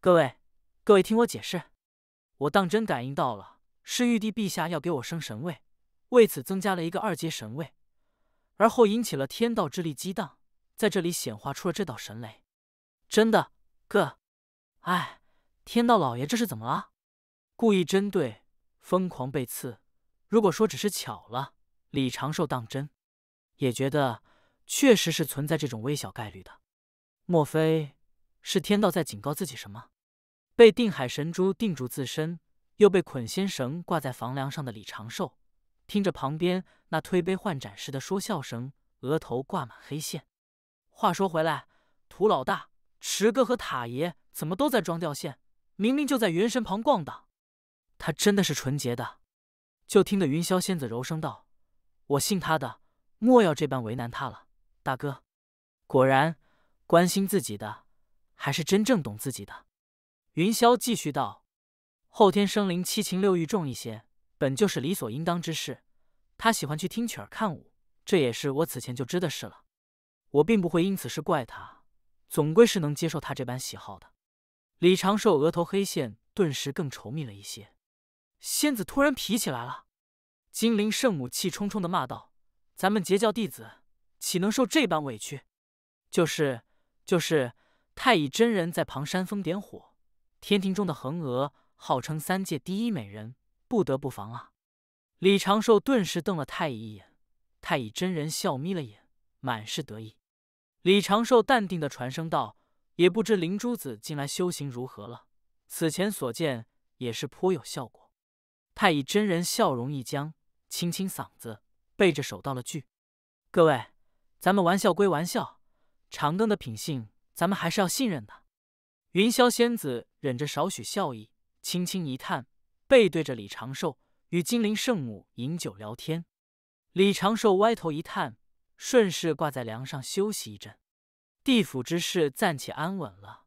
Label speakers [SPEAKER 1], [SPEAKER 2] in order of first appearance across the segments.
[SPEAKER 1] 各位，各位听我解释，我当真感应到了，是玉帝陛下要给我升神位，为此增加了一个二阶神位，而后引起了天道之力激荡，在这里显化出了这道神雷。真的，哥，哎，天道老爷这是怎么了？故意针对，疯狂被刺。如果说只是巧了，李长寿当真也觉得确实是存在这种微小概率的。莫非？是天道在警告自己什么？被定海神珠定住自身，又被捆仙绳挂在房梁上的李长寿，听着旁边那推杯换盏时的说笑声，额头挂满黑线。话说回来，土老大、池哥和塔爷怎么都在装掉线？明明就在元神旁逛荡。他真的是纯洁的。就听得云霄仙子柔声道：“我信他的，莫要这般为难他了，大哥。”果然关心自己的。还是真正懂自己的，云霄继续道：“后天生灵七情六欲重一些，本就是理所应当之事。他喜欢去听曲儿、看舞，这也是我此前就知的事了。我并不会因此事怪他，总归是能接受他这般喜好的。”李长寿额头黑线顿时更稠密了一些。仙子突然皮起来了，精灵圣母气冲冲的骂道：“咱们截教弟子岂能受这般委屈？就是就是。”太乙真人在旁煽风点火，天庭中的姮娥号称三界第一美人，不得不防啊！李长寿顿时瞪了太乙一眼，太乙真人笑眯了眼，满是得意。李长寿淡定地传声道：“也不知灵珠子近来修行如何了？此前所见也是颇有效果。”太乙真人笑容一僵，清清嗓子，背着手道了句：“各位，咱们玩笑归玩笑，长庚的品性……”咱们还是要信任的。云霄仙子忍着少许笑意，轻轻一叹，背对着李长寿与金陵圣母饮酒聊天。李长寿歪头一叹，顺势挂在梁上休息一阵。地府之事暂且安稳了，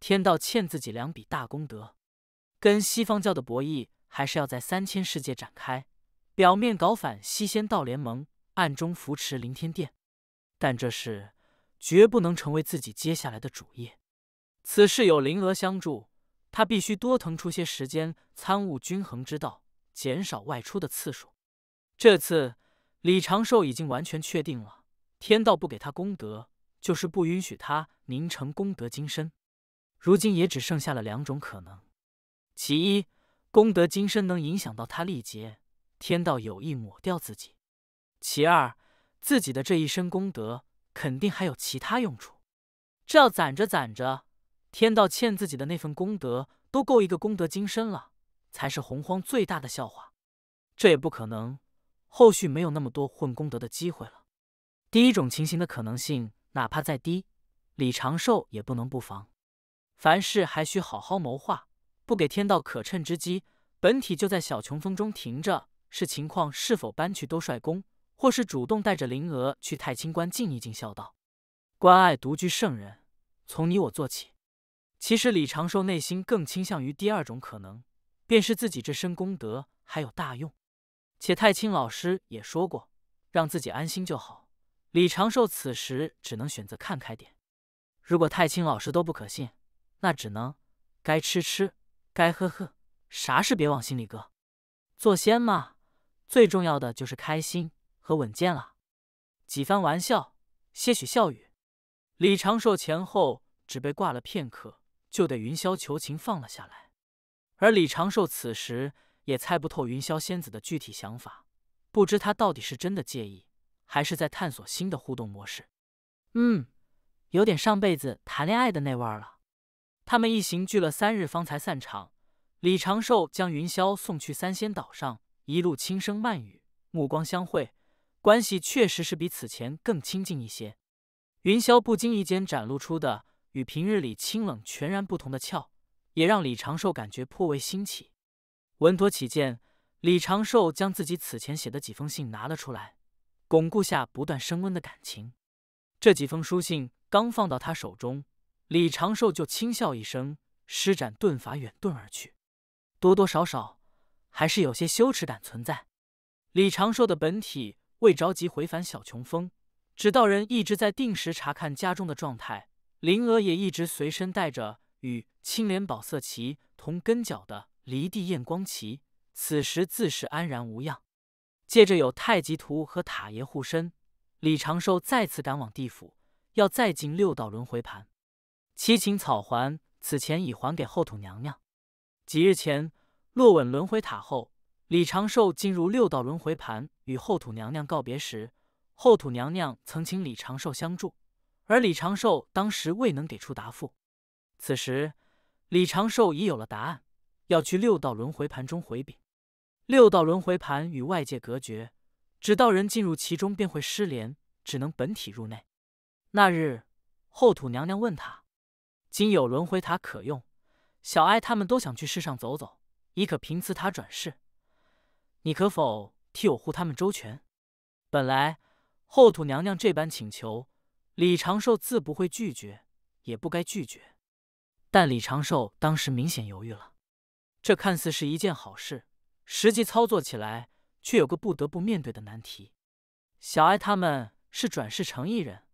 [SPEAKER 1] 天道欠自己两笔大功德，跟西方教的博弈还是要在三千世界展开。表面搞反西仙道联盟，暗中扶持凌天殿，但这是。绝不能成为自己接下来的主业。此事有灵娥相助，他必须多腾出些时间参悟均衡之道，减少外出的次数。这次李长寿已经完全确定了，天道不给他功德，就是不允许他凝成功德金身。如今也只剩下了两种可能：其一，功德金身能影响到他历劫，天道有意抹掉自己；其二，自己的这一身功德。肯定还有其他用处，这要攒着攒着，天道欠自己的那份功德都够一个功德金身了，才是洪荒最大的笑话。这也不可能，后续没有那么多混功德的机会了。第一种情形的可能性哪怕再低，李长寿也不能不防。凡事还需好好谋划，不给天道可趁之机。本体就在小穹峰中停着，视情况是否搬去都帅宫。或是主动带着灵娥去太清观静一静，笑道关爱独居圣人，从你我做起。其实李长寿内心更倾向于第二种可能，便是自己这身功德还有大用。且太清老师也说过，让自己安心就好。李长寿此时只能选择看开点。如果太清老师都不可信，那只能该吃吃，该喝喝，啥事别往心里搁。做仙嘛，最重要的就是开心。和稳健了，几番玩笑，些许笑语。李长寿前后只被挂了片刻，就得云霄求情放了下来。而李长寿此时也猜不透云霄仙子的具体想法，不知他到底是真的介意，还是在探索新的互动模式。嗯，有点上辈子谈恋爱的那味儿了。他们一行聚了三日，方才散场。李长寿将云霄送去三仙岛上，一路轻声慢语，目光相会。关系确实是比此前更亲近一些。云霄不经意间展露出的与平日里清冷全然不同的俏，也让李长寿感觉颇为新奇。稳妥起见，李长寿将自己此前写的几封信拿了出来，巩固下不断升温的感情。这几封书信刚放到他手中，李长寿就轻笑一声，施展遁法远遁而去。多多少少还是有些羞耻感存在。李长寿的本体。未着急回返小琼峰，只道人一直在定时查看家中的状态，灵娥也一直随身带着与青莲宝色旗同根脚的离地焰光旗，此时自是安然无恙。借着有太极图和塔爷护身，李长寿再次赶往地府，要再进六道轮回盘。七情草环此前已还给后土娘娘，几日前落稳轮回塔后。李长寿进入六道轮回盘与后土娘娘告别时，后土娘娘曾请李长寿相助，而李长寿当时未能给出答复。此时，李长寿已有了答案，要去六道轮回盘中回禀。六道轮回盘与外界隔绝，直到人进入其中便会失联，只能本体入内。那日，后土娘娘问他：“今有轮回塔可用，小哀他们都想去世上走走，以可凭此塔转世。”你可否替我护他们周全？本来后土娘娘这般请求，李长寿自不会拒绝，也不该拒绝。但李长寿当时明显犹豫了。这看似是一件好事，实际操作起来却有个不得不面对的难题：小爱他们是转世成一人，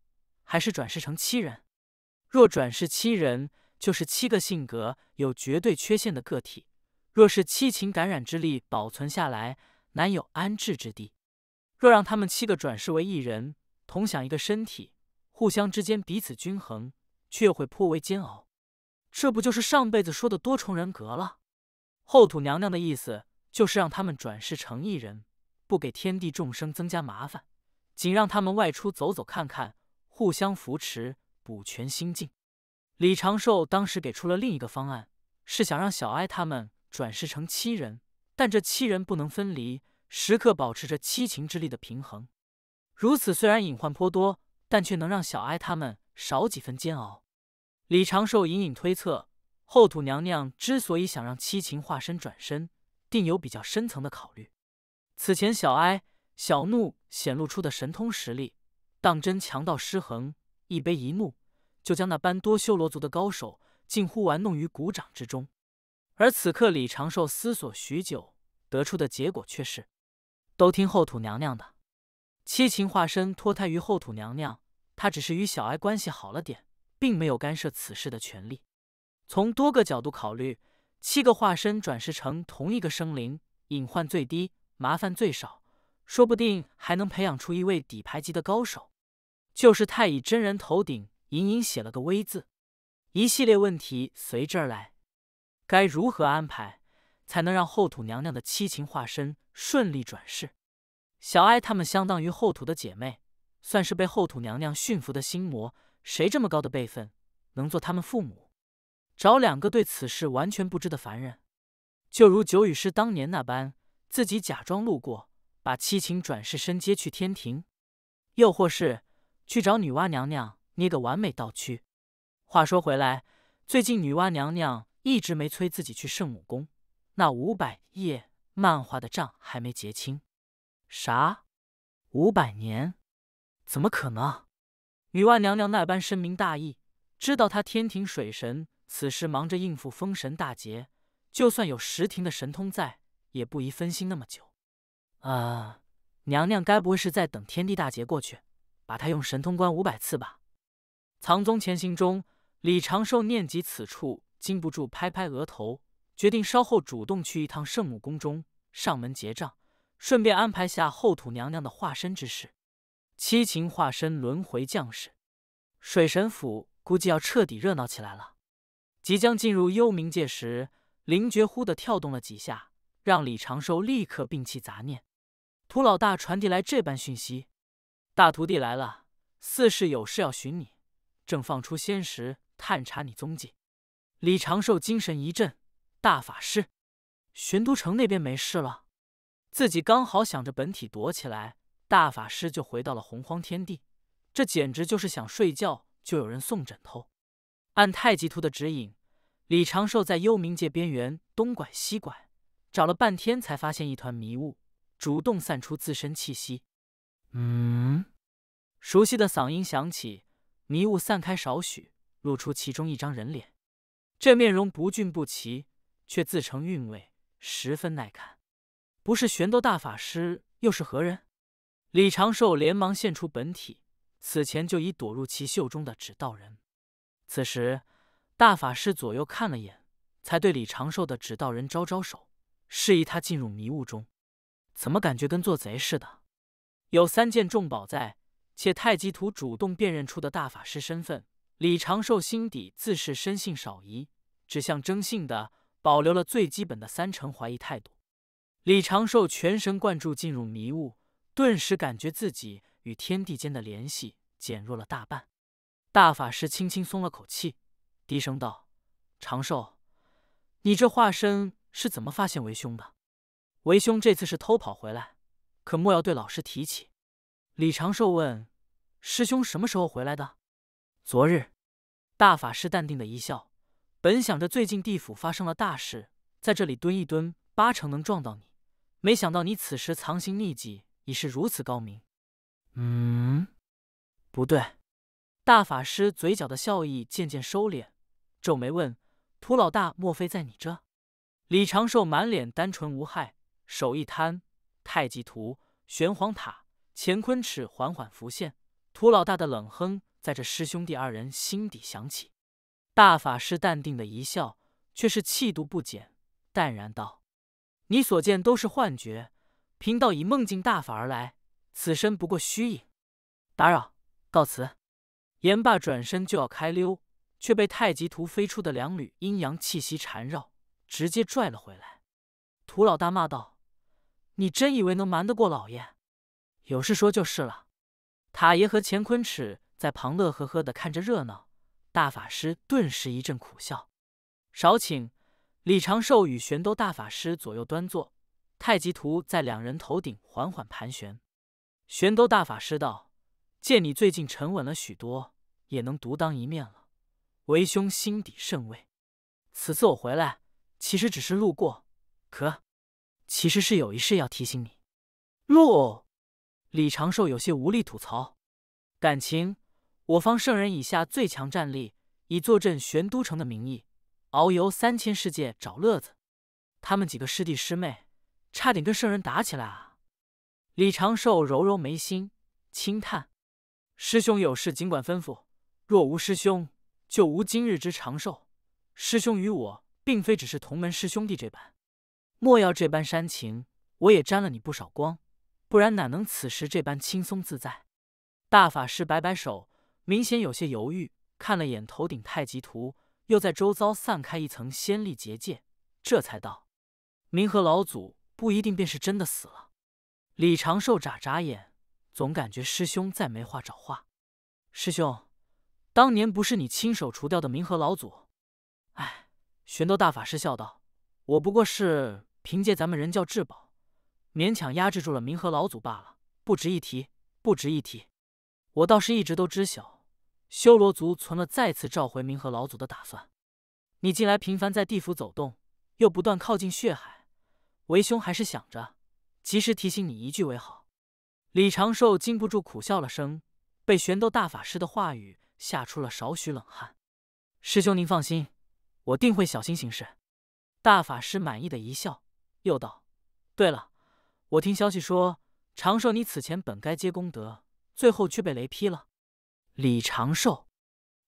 [SPEAKER 1] 还是转世成七人？若转世七人，就是七个性格有绝对缺陷的个体。若是七情感染之力保存下来，难有安置之地；若让他们七个转世为一人，同享一个身体，互相之间彼此均衡，却又会颇为煎熬。这不就是上辈子说的多重人格了？后土娘娘的意思就是让他们转世成一人，不给天地众生增加麻烦，仅让他们外出走走看看，互相扶持，补全心境。李长寿当时给出了另一个方案，是想让小哀他们。转世成七人，但这七人不能分离，时刻保持着七情之力的平衡。如此虽然隐患颇多，但却能让小哀他们少几分煎熬。李长寿隐隐推测，后土娘娘之所以想让七情化身转身，定有比较深层的考虑。此前小哀、小怒显露出的神通实力，当真强到失衡，一悲一怒，就将那般多修罗族的高手近乎玩弄于股掌之中。而此刻，李长寿思索许久，得出的结果却是：都听后土娘娘的。七情化身脱胎于后土娘娘，他只是与小哀关系好了点，并没有干涉此事的权利。从多个角度考虑，七个化身转世成同一个生灵，隐患最低，麻烦最少，说不定还能培养出一位底牌级的高手。就是太乙真人头顶隐隐写了个“微字，一系列问题随之而来。该如何安排才能让后土娘娘的七情化身顺利转世？小哀她们相当于后土的姐妹，算是被后土娘娘驯服的心魔。谁这么高的辈分能做他们父母？找两个对此事完全不知的凡人，就如九雨师当年那般，自己假装路过，把七情转世身接去天庭，又或是去找女娲娘娘捏个完美道具。话说回来，最近女娲娘娘。一直没催自己去圣母宫，那五百页漫画的账还没结清。啥？五百年？怎么可能？女娲娘娘那般深明大义，知道他天庭水神此时忙着应付封神大劫，就算有十停的神通在，也不宜分心那么久。啊，娘娘该不会是在等天地大劫过去，把他用神通关五百次吧？藏宗前行中，李长寿念及此处。禁不住拍拍额头，决定稍后主动去一趟圣母宫中上门结账，顺便安排下后土娘娘的化身之事。七情化身轮回将士，水神府估计要彻底热闹起来了。即将进入幽冥界时，灵觉忽地跳动了几下，让李长寿立刻摒弃杂念。土老大传递来这般讯息：大徒弟来了，似是有事要寻你，正放出仙石探查你踪迹。李长寿精神一振，大法师，玄都城那边没事了。自己刚好想着本体躲起来，大法师就回到了洪荒天地。这简直就是想睡觉就有人送枕头。按太极图的指引，李长寿在幽冥界边缘东拐西拐，找了半天才发现一团迷雾，主动散出自身气息。嗯，熟悉的嗓音响起，迷雾散开少许，露出其中一张人脸。这面容不俊不奇，却自成韵味，十分耐看。不是玄都大法师，又是何人？李长寿连忙现出本体，此前就已躲入其袖中的指道人。此时，大法师左右看了眼，才对李长寿的指道人招招手，示意他进入迷雾中。怎么感觉跟做贼似的？有三件重宝在，且太极图主动辨认出的大法师身份。李长寿心底自是深信少疑，只象征性的保留了最基本的三成怀疑态度。李长寿全神贯注进入迷雾，顿时感觉自己与天地间的联系减弱了大半。大法师轻轻松了口气，低声道：“长寿，你这化身是怎么发现为兄的？为兄这次是偷跑回来，可莫要对老师提起。”李长寿问：“师兄什么时候回来的？”昨日，大法师淡定的一笑，本想着最近地府发生了大事，在这里蹲一蹲，八成能撞到你。没想到你此时藏行匿迹已是如此高明。嗯，不对，大法师嘴角的笑意渐渐收敛，皱眉问：“涂老大，莫非在你这？”李长寿满脸单纯无害，手一摊，太极图、玄黄塔、乾坤尺缓缓浮现。涂老大的冷哼。在这师兄弟二人心底响起，大法师淡定的一笑，却是气度不减，淡然道：“你所见都是幻觉，贫道以梦境大法而来，此身不过虚影。”打扰，告辞。言罢转身就要开溜，却被太极图飞出的两缕阴阳气息缠绕，直接拽了回来。涂老大骂道：“你真以为能瞒得过老爷？有事说就是了。”塔爷和乾坤尺。在旁乐呵呵的看着热闹，大法师顿时一阵苦笑。少顷，李长寿与玄都大法师左右端坐，太极图在两人头顶缓缓盘旋。玄都大法师道：“见你最近沉稳了许多，也能独当一面了，为兄心底甚慰。此次我回来，其实只是路过，可其实是有一事要提醒你。”“路？”李长寿有些无力吐槽，感情。我方圣人以下最强战力，以坐镇玄都城的名义，遨游三千世界找乐子。他们几个师弟师妹，差点跟圣人打起来啊！李长寿揉揉眉心，轻叹：“师兄有事尽管吩咐。若无师兄，就无今日之长寿。师兄与我，并非只是同门师兄弟这般。莫要这般煽情，我也沾了你不少光，不然哪能此时这般轻松自在？”大法师摆摆手。明显有些犹豫，看了眼头顶太极图，又在周遭散开一层仙力结界，这才道：“冥河老祖不一定便是真的死了。”李长寿眨眨眼，总感觉师兄在没话找话。“师兄，当年不是你亲手除掉的冥河老祖？”哎，玄都大法师笑道：“我不过是凭借咱们人教至宝，勉强压制住了冥河老祖罢了，不值一提，不值一提。”我倒是一直都知晓，修罗族存了再次召回冥河老祖的打算。你近来频繁在地府走动，又不断靠近血海，为兄还是想着及时提醒你一句为好。李长寿禁不住苦笑了声，被玄斗大法师的话语吓出了少许冷汗。师兄您放心，我定会小心行事。大法师满意的一笑，又道：“对了，我听消息说，长寿你此前本该接功德。”最后却被雷劈了。李长寿，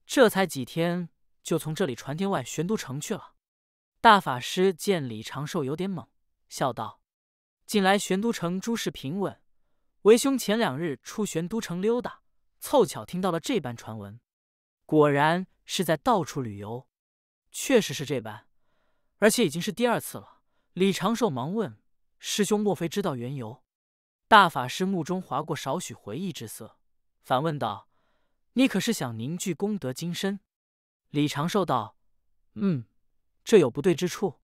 [SPEAKER 1] 这才几天就从这里传天外玄都城去了。大法师见李长寿有点猛，笑道：“近来玄都城诸事平稳，为兄前两日出玄都城溜达，凑巧听到了这般传闻。果然是在到处旅游，确实是这般，而且已经是第二次了。”李长寿忙问：“师兄，莫非知道缘由？”大法师目中划过少许回忆之色，反问道：“你可是想凝聚功德金身？”李长寿道：“嗯，这有不对之处。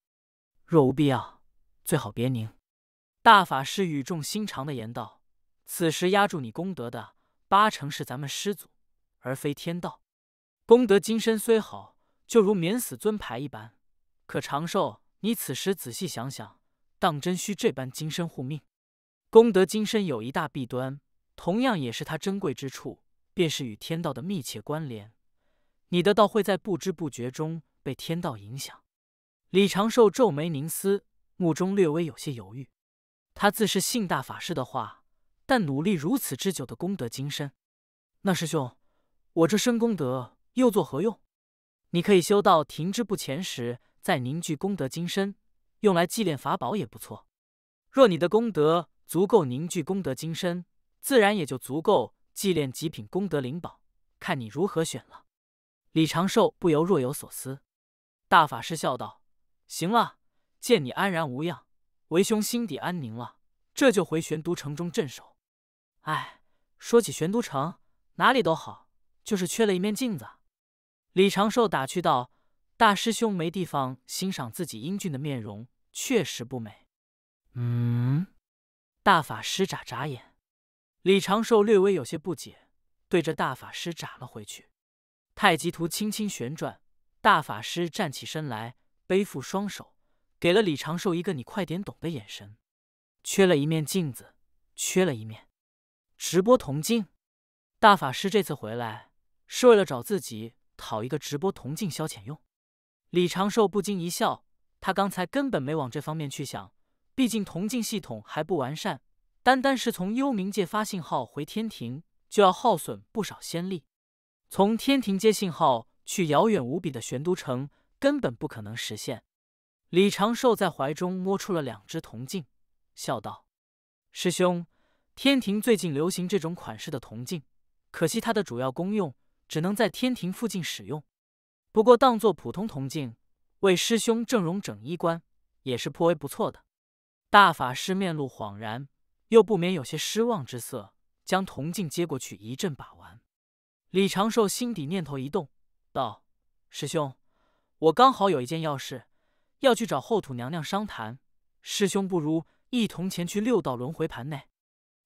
[SPEAKER 1] 若无必要，最好别凝。”大法师语重心长的言道：“此时压住你功德的，八成是咱们师祖，而非天道。功德金身虽好，就如免死尊牌一般，可长寿，你此时仔细想想，当真需这般金身护命？”功德金身有一大弊端，同样也是它珍贵之处，便是与天道的密切关联。你的道会在不知不觉中被天道影响。李长寿皱眉凝思，目中略微有些犹豫。他自是信大法师的话，但努力如此之久的功德金身，那师兄，我这身功德又作何用？你可以修道停滞不前时，再凝聚功德金身，用来祭炼法宝也不错。若你的功德。足够凝聚功德精深，自然也就足够祭炼极品功德灵宝，看你如何选了。李长寿不由若有所思。大法师笑道：“行了，见你安然无恙，为兄心底安宁了，这就回玄都城中镇守。”哎，说起玄都城，哪里都好，就是缺了一面镜子。李长寿打趣道：“大师兄没地方欣赏自己英俊的面容，确实不美。”嗯。大法师眨眨眼，李长寿略微有些不解，对着大法师眨了回去。太极图轻轻旋转，大法师站起身来，背负双手，给了李长寿一个“你快点懂”的眼神。缺了一面镜子，缺了一面直播铜镜。大法师这次回来是为了找自己讨一个直播铜镜消遣用。李长寿不禁一笑，他刚才根本没往这方面去想。毕竟铜镜系统还不完善，单单是从幽冥界发信号回天庭就要耗损不少仙力，从天庭接信号去遥远无比的玄都城根本不可能实现。李长寿在怀中摸出了两只铜镜，笑道：“师兄，天庭最近流行这种款式的铜镜，可惜它的主要功用只能在天庭附近使用。不过当做普通铜镜，为师兄整容整衣冠也是颇为不错的。”大法师面露恍然，又不免有些失望之色，将铜镜接过去一阵把玩。李长寿心底念头一动，道：“师兄，我刚好有一件要事，要去找后土娘娘商谈。师兄不如一同前去六道轮回盘内。”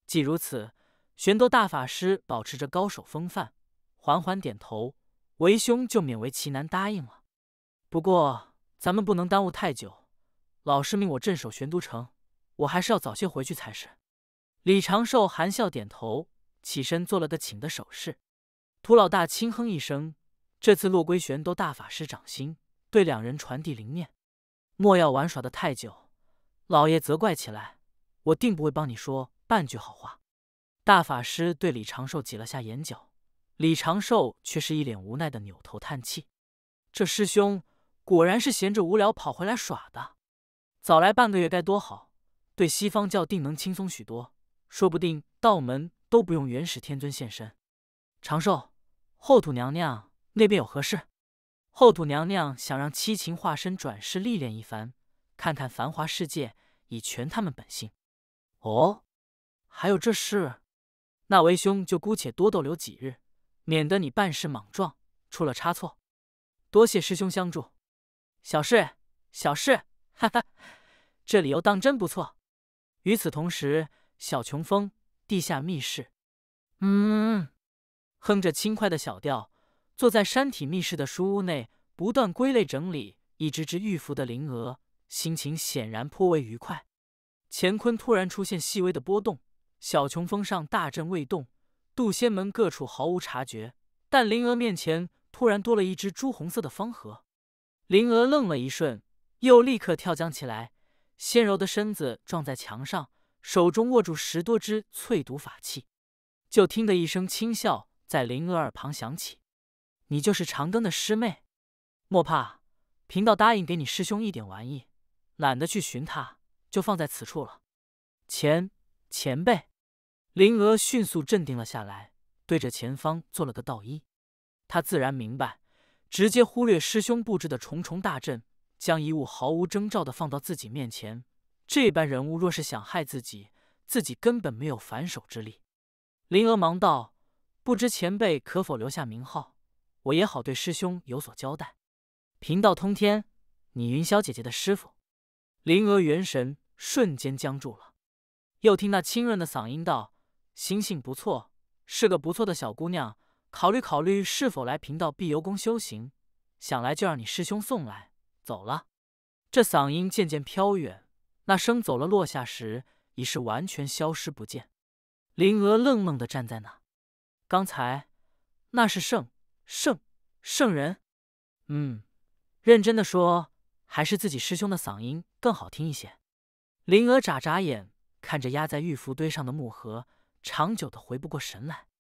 [SPEAKER 1] 既如此，玄都大法师保持着高手风范，缓缓点头：“为兄就勉为其难答应了。不过，咱们不能耽误太久。”老师命我镇守玄都城，我还是要早些回去才是。李长寿含笑点头，起身做了个请的手势。涂老大轻哼一声，这次落归玄都大法师掌心，对两人传递灵念：莫要玩耍的太久，老爷责怪起来，我定不会帮你说半句好话。大法师对李长寿挤了下眼角，李长寿却是一脸无奈的扭头叹气：这师兄果然是闲着无聊跑回来耍的。早来半个月该多好，对西方教定能轻松许多，说不定道门都不用元始天尊现身。长寿，后土娘娘那边有何事？后土娘娘想让七情化身转世历练一番，看看繁华世界，以全他们本性。哦，还有这事，那为兄就姑且多逗留几日，免得你办事莽撞，出了差错。多谢师兄相助，小事，小事。哈哈，这理由当真不错。与此同时，小琼峰地下密室，嗯，哼着轻快的小调，坐在山体密室的书屋内，不断归类整理一只只玉符的灵娥，心情显然颇为愉快。乾坤突然出现细微的波动，小琼峰上大阵未动，渡仙门各处毫无察觉，但灵娥面前突然多了一只朱红色的方盒，灵娥愣了一瞬。又立刻跳江起来，纤柔的身子撞在墙上，手中握住十多只淬毒法器。就听得一声轻笑在林娥耳旁响起：“你就是长庚的师妹，莫怕，贫道答应给你师兄一点玩意，懒得去寻他，就放在此处了。”前前辈，林娥迅速镇定了下来，对着前方做了个道揖。他自然明白，直接忽略师兄布置的重重大阵。将遗物毫无征兆的放到自己面前，这般人物若是想害自己，自己根本没有反手之力。灵娥忙道：“不知前辈可否留下名号，我也好对师兄有所交代。”贫道通天，你云霄姐姐的师傅。灵娥元神瞬间僵住了，又听那清润的嗓音道：“心性不错，是个不错的小姑娘。考虑考虑是否来贫道碧游宫修行。想来就让你师兄送来。”走了，这嗓音渐渐飘远，那声走了落下时，已是完全消失不见。灵娥愣愣的站在那，刚才那是圣圣圣人，嗯，认真的说，还是自己师兄的嗓音更好听一些。灵娥眨眨眼，看着压在玉符堆上的木盒，长久的回不过神来。